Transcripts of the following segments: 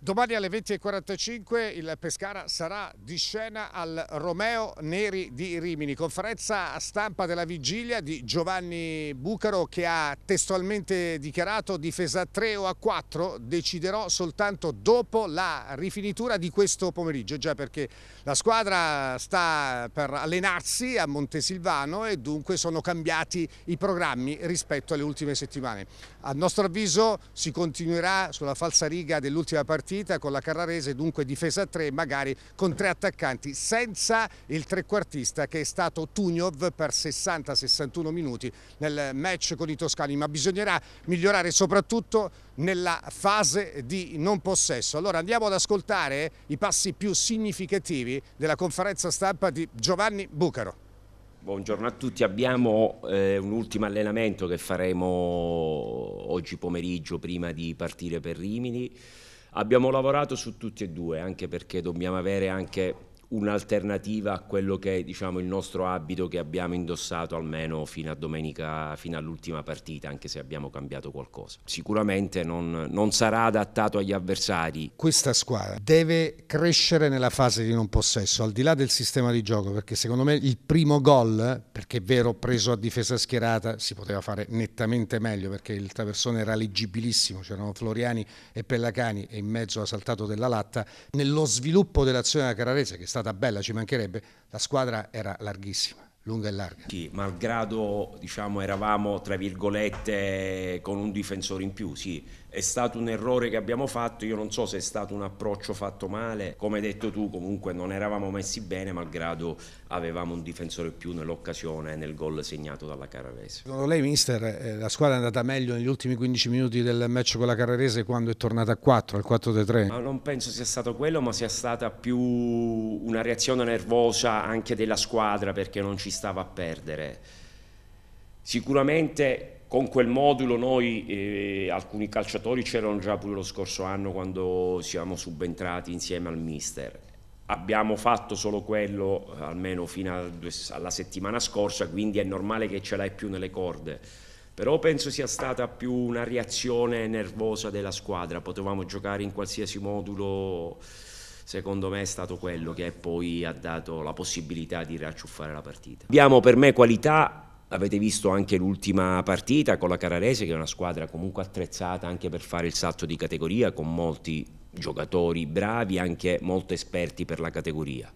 Domani alle 20.45 il Pescara sarà di scena al Romeo Neri di Rimini, conferenza stampa della vigilia di Giovanni Bucaro che ha testualmente dichiarato difesa 3 o a 4, deciderò soltanto dopo la rifinitura di questo pomeriggio, già perché la squadra sta per allenarsi a Montesilvano e dunque sono cambiati i programmi rispetto alle ultime settimane. A nostro avviso si continuerà sulla falsa riga dell'ultima partita partita con la Carrarese, dunque difesa a tre, magari con tre attaccanti, senza il trequartista che è stato Tugnov per 60-61 minuti nel match con i toscani, ma bisognerà migliorare soprattutto nella fase di non possesso. Allora andiamo ad ascoltare i passi più significativi della conferenza stampa di Giovanni Bucaro. Buongiorno a tutti, abbiamo eh, un ultimo allenamento che faremo oggi pomeriggio prima di partire per Rimini. Abbiamo lavorato su tutti e due, anche perché dobbiamo avere anche un'alternativa a quello che è diciamo, il nostro abito che abbiamo indossato almeno fino a domenica, fino all'ultima partita, anche se abbiamo cambiato qualcosa. Sicuramente non, non sarà adattato agli avversari. Questa squadra deve crescere nella fase di non possesso, al di là del sistema di gioco, perché secondo me il primo gol, perché è vero preso a difesa schierata, si poteva fare nettamente meglio perché il traversone era leggibilissimo, c'erano Floriani e Pellacani e in mezzo ha saltato della latta, nello sviluppo dell'azione della Cararese che sta stata bella, ci mancherebbe, la squadra era larghissima lunga e larga. Sì, malgrado diciamo, eravamo tra virgolette con un difensore in più, sì, è stato un errore che abbiamo fatto, io non so se è stato un approccio fatto male, come hai detto tu comunque non eravamo messi bene malgrado avevamo un difensore in più nell'occasione nel gol segnato dalla Carrarese. Secondo lei mister eh, eh, la squadra è andata meglio negli ultimi 15 minuti del match con la Carrarese quando è tornata a 4, al 4-3? Ma non penso sia stato quello ma sia stata più una reazione nervosa anche della squadra perché non ci stava a perdere. Sicuramente con quel modulo noi, eh, alcuni calciatori c'erano già pure lo scorso anno quando siamo subentrati insieme al mister. Abbiamo fatto solo quello almeno fino alla settimana scorsa, quindi è normale che ce l'hai più nelle corde. Però penso sia stata più una reazione nervosa della squadra, potevamo giocare in qualsiasi modulo secondo me è stato quello che poi ha dato la possibilità di riacciuffare la partita. Abbiamo per me qualità Avete visto anche l'ultima partita con la Cararese, che è una squadra comunque attrezzata anche per fare il salto di categoria, con molti giocatori bravi, anche molto esperti per la categoria.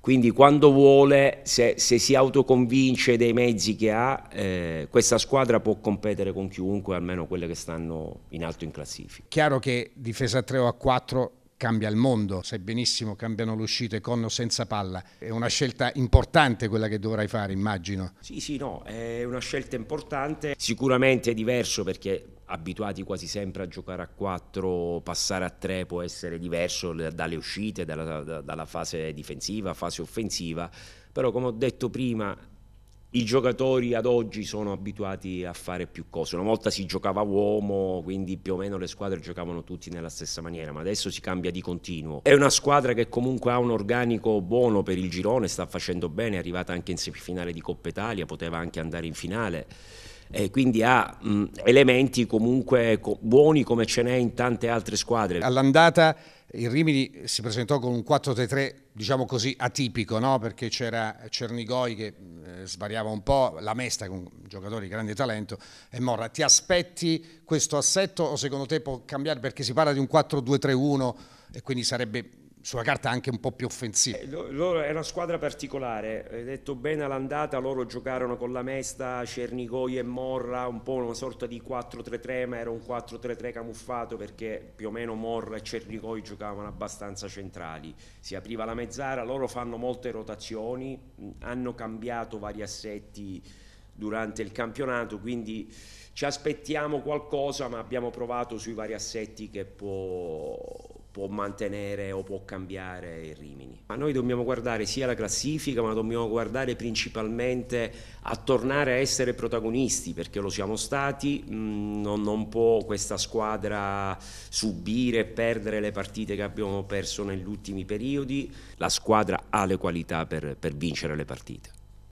Quindi quando vuole, se, se si autoconvince dei mezzi che ha, eh, questa squadra può competere con chiunque, almeno quelle che stanno in alto in classifica. Chiaro che difesa 3 o a 4 cambia il mondo, sai benissimo cambiano le uscite con o senza palla, è una scelta importante quella che dovrai fare immagino. Sì sì no, è una scelta importante, sicuramente è diverso perché abituati quasi sempre a giocare a 4, passare a 3 può essere diverso dalle uscite, dalla, dalla fase difensiva, fase offensiva, però come ho detto prima i giocatori ad oggi sono abituati a fare più cose. Una volta si giocava uomo, quindi più o meno le squadre giocavano tutti nella stessa maniera, ma adesso si cambia di continuo. È una squadra che comunque ha un organico buono per il girone, sta facendo bene, è arrivata anche in semifinale di Coppa Italia, poteva anche andare in finale e quindi ha mh, elementi comunque co- buoni come ce n'è in tante altre squadre. All'andata il Rimini si presentò con un 4-3-3 diciamo così atipico no? perché c'era Cernigoi che eh, svariava un po', la Mesta con giocatori di grande talento e Morra ti aspetti questo assetto o secondo te può cambiare perché si parla di un 4-2-3-1 e quindi sarebbe sulla carta anche un po' più offensiva. Eh, loro, è una squadra particolare, hai detto bene all'andata, loro giocarono con la Mesta, Cernigoi e Morra, un po' una sorta di 4-3-3, ma era un 4-3-3 camuffato perché più o meno Morra e Cernigoi giocavano abbastanza centrali, si apriva la mezzara, loro fanno molte rotazioni, hanno cambiato vari assetti durante il campionato, quindi ci aspettiamo qualcosa, ma abbiamo provato sui vari assetti che può può mantenere o può cambiare il Rimini. Ma noi dobbiamo guardare sia la classifica, ma dobbiamo guardare principalmente a tornare a essere protagonisti, perché lo siamo stati, mm, non, non può questa squadra subire e perdere le partite che abbiamo perso negli ultimi periodi, la squadra ha le qualità per, per vincere le partite.